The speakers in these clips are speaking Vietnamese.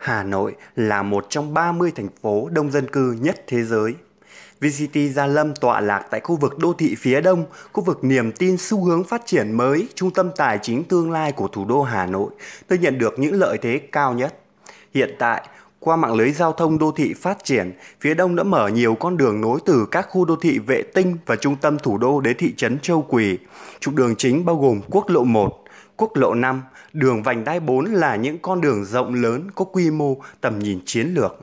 Hà Nội là một trong 30 thành phố đông dân cư nhất thế giới. VCT Gia Lâm tọa lạc tại khu vực đô thị phía đông, khu vực niềm tin xu hướng phát triển mới, trung tâm tài chính tương lai của thủ đô Hà Nội, nơi nhận được những lợi thế cao nhất. Hiện tại, qua mạng lưới giao thông đô thị phát triển, phía đông đã mở nhiều con đường nối từ các khu đô thị vệ tinh và trung tâm thủ đô đến thị trấn Châu Quỳ. Trục đường chính bao gồm quốc lộ 1, quốc lộ 5, đường vành đai 4 là những con đường rộng lớn có quy mô tầm nhìn chiến lược.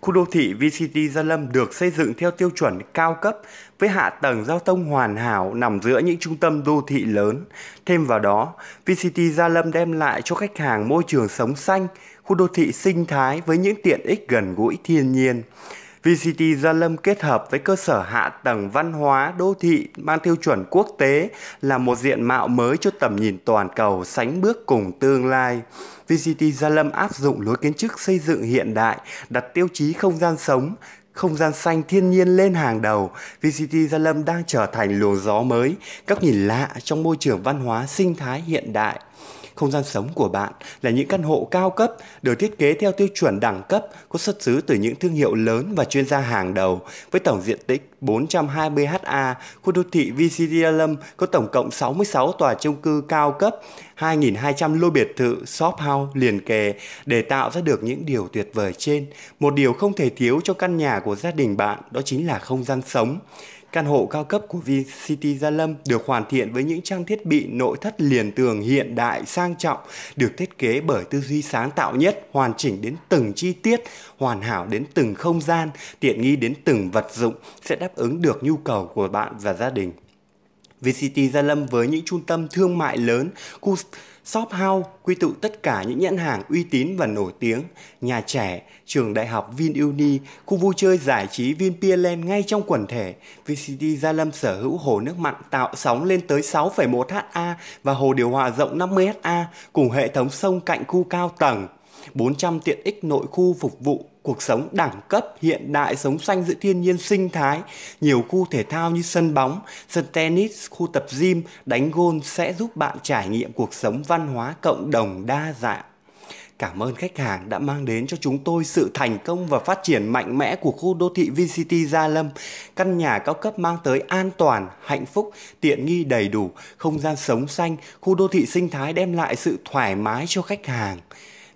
Khu đô thị VCT Gia Lâm được xây dựng theo tiêu chuẩn cao cấp với hạ tầng giao thông hoàn hảo nằm giữa những trung tâm đô thị lớn. Thêm vào đó, VCT Gia Lâm đem lại cho khách hàng môi trường sống xanh, khu đô thị sinh thái với những tiện ích gần gũi thiên nhiên. VCT Gia Lâm kết hợp với cơ sở hạ tầng văn hóa đô thị mang tiêu chuẩn quốc tế là một diện mạo mới cho tầm nhìn toàn cầu sánh bước cùng tương lai. VCT Gia Lâm áp dụng lối kiến trúc xây dựng hiện đại, đặt tiêu chí không gian sống, không gian xanh thiên nhiên lên hàng đầu, VCT Gia Lâm đang trở thành luồng gió mới, các nhìn lạ trong môi trường văn hóa sinh thái hiện đại không gian sống của bạn là những căn hộ cao cấp được thiết kế theo tiêu chuẩn đẳng cấp có xuất xứ từ những thương hiệu lớn và chuyên gia hàng đầu với tổng diện tích 420 ha. Khu đô thị VCD Lâm có tổng cộng 66 tòa chung cư cao cấp, 2.200 lô biệt thự, shop house liền kề để tạo ra được những điều tuyệt vời trên. Một điều không thể thiếu cho căn nhà của gia đình bạn đó chính là không gian sống. Căn hộ cao cấp của V City Gia Lâm được hoàn thiện với những trang thiết bị nội thất liền tường hiện đại sang trọng, được thiết kế bởi tư duy sáng tạo nhất, hoàn chỉnh đến từng chi tiết, hoàn hảo đến từng không gian, tiện nghi đến từng vật dụng sẽ đáp ứng được nhu cầu của bạn và gia đình. VCT Gia Lâm với những trung tâm thương mại lớn, khu shop house quy tụ tất cả những nhãn hàng uy tín và nổi tiếng, nhà trẻ, trường đại học VinUni, khu vui chơi giải trí VinPearland ngay trong quần thể. VCT Gia Lâm sở hữu hồ nước mặn tạo sóng lên tới 6,1 ha và hồ điều hòa rộng 50 ha cùng hệ thống sông cạnh khu cao tầng. 400 tiện ích nội khu phục vụ cuộc sống đẳng cấp hiện đại sống xanh giữa thiên nhiên sinh thái nhiều khu thể thao như sân bóng sân tennis khu tập gym đánh gôn sẽ giúp bạn trải nghiệm cuộc sống văn hóa cộng đồng đa dạng Cảm ơn khách hàng đã mang đến cho chúng tôi sự thành công và phát triển mạnh mẽ của khu đô thị VinCity Gia Lâm. Căn nhà cao cấp mang tới an toàn, hạnh phúc, tiện nghi đầy đủ, không gian sống xanh, khu đô thị sinh thái đem lại sự thoải mái cho khách hàng.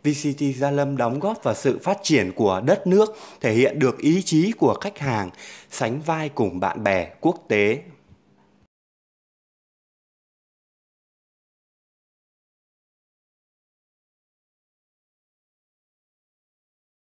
VCT Gia Lâm đóng góp vào sự phát triển của đất nước, thể hiện được ý chí của khách hàng, sánh vai cùng bạn bè quốc tế